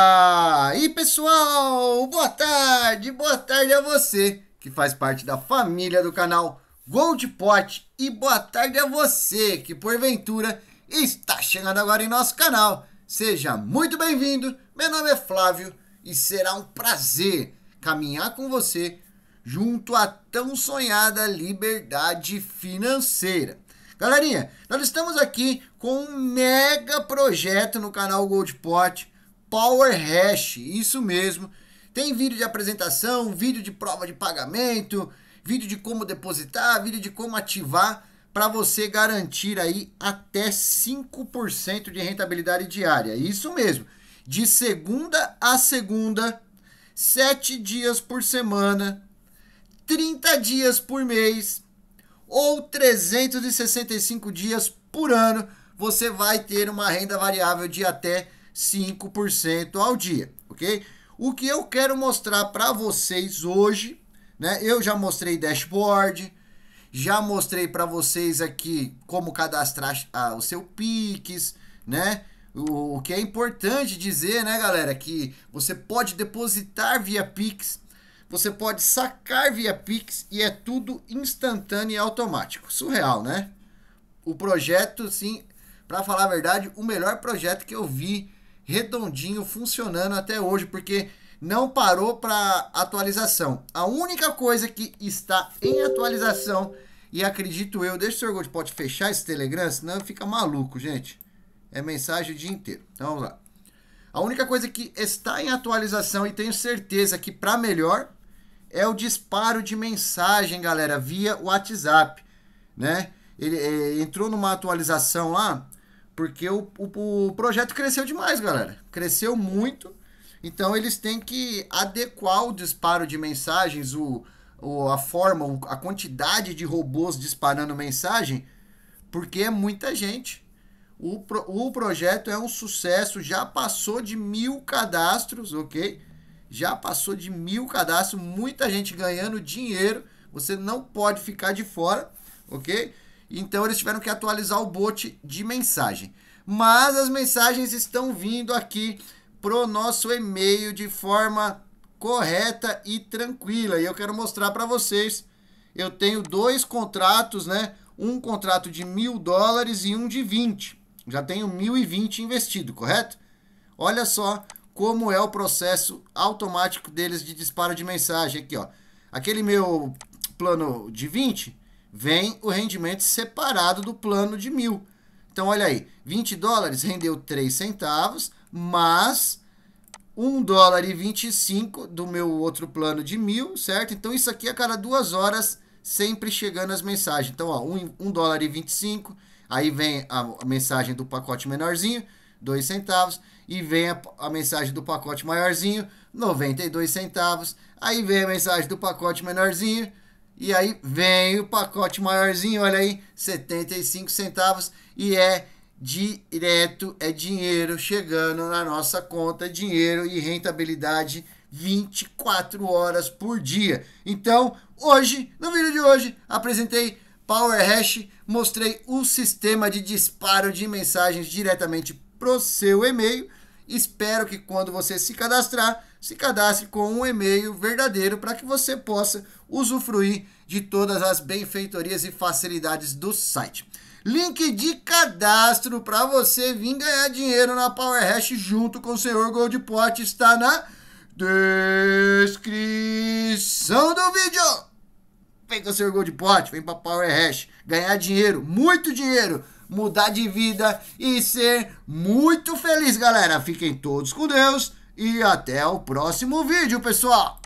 Aí pessoal, boa tarde, boa tarde a você que faz parte da família do canal Gold Pot e boa tarde a você que porventura está chegando agora em nosso canal. Seja muito bem-vindo, meu nome é Flávio e será um prazer caminhar com você junto à tão sonhada liberdade financeira. Galerinha, nós estamos aqui com um mega projeto no canal Gold Pot Power Hash, isso mesmo. Tem vídeo de apresentação, vídeo de prova de pagamento, vídeo de como depositar, vídeo de como ativar para você garantir aí até 5% de rentabilidade diária. Isso mesmo. De segunda a segunda, 7 dias por semana, 30 dias por mês ou 365 dias por ano, você vai ter uma renda variável de até 5% ao dia, ok? O que eu quero mostrar para vocês hoje, né? Eu já mostrei dashboard, já mostrei para vocês aqui como cadastrar ah, o seu Pix, né? O, o que é importante dizer, né, galera, que você pode depositar via Pix, você pode sacar via Pix e é tudo instantâneo e automático. Surreal, né? O projeto, sim, para falar a verdade, o melhor projeto que eu vi redondinho funcionando até hoje, porque não parou para atualização. A única coisa que está em atualização, e acredito eu, deixa o senhor Gold pode fechar esse Telegram, senão fica maluco, gente. É mensagem o dia inteiro. Então vamos lá. A única coisa que está em atualização e tenho certeza que para melhor é o disparo de mensagem, galera, via WhatsApp, né? Ele, ele eh, entrou numa atualização lá porque o, o, o projeto cresceu demais, galera. Cresceu muito. Então eles têm que adequar o disparo de mensagens, o, o, a forma, a quantidade de robôs disparando mensagem, porque é muita gente. O, pro, o projeto é um sucesso, já passou de mil cadastros, ok? Já passou de mil cadastros, muita gente ganhando dinheiro. Você não pode ficar de fora, ok? Então eles tiveram que atualizar o bot de mensagem. Mas as mensagens estão vindo aqui pro nosso e-mail de forma correta e tranquila. E eu quero mostrar para vocês. Eu tenho dois contratos, né? Um contrato de mil dólares e um de 20. Já tenho mil e vinte investido, correto? Olha só como é o processo automático deles de disparo de mensagem aqui, ó. Aquele meu plano de 20 vem o rendimento separado do plano de mil. Então, olha aí, 20 dólares rendeu 3 centavos, mas 1 dólar e 25 do meu outro plano de mil, certo? Então, isso aqui a cada duas horas sempre chegando as mensagens. Então, ó, 1, dólar e 25, aí vem a, a mensagem do pacote menorzinho, 2 centavos, e vem a, a, mensagem do pacote maiorzinho, 92 centavos, aí vem a mensagem do pacote menorzinho, e aí vem o pacote maiorzinho, olha aí, 75 centavos e é direto, é dinheiro chegando na nossa conta, dinheiro e rentabilidade 24 horas por dia. Então, hoje, no vídeo de hoje, apresentei Power Hash, mostrei o sistema de disparo de mensagens diretamente pro seu e-mail Espero que quando você se cadastrar, se cadastre com um e-mail verdadeiro para que você possa usufruir de todas as benfeitorias e facilidades do site. Link de cadastro para você vir ganhar dinheiro na Power Hash junto com o senhor Goldpot está na descrição do vídeo. Vem com o senhor Goldpot, vem para Power Hash ganhar dinheiro, muito dinheiro mudar de vida e ser muito feliz, galera. Fiquem todos com Deus e até o próximo vídeo, pessoal.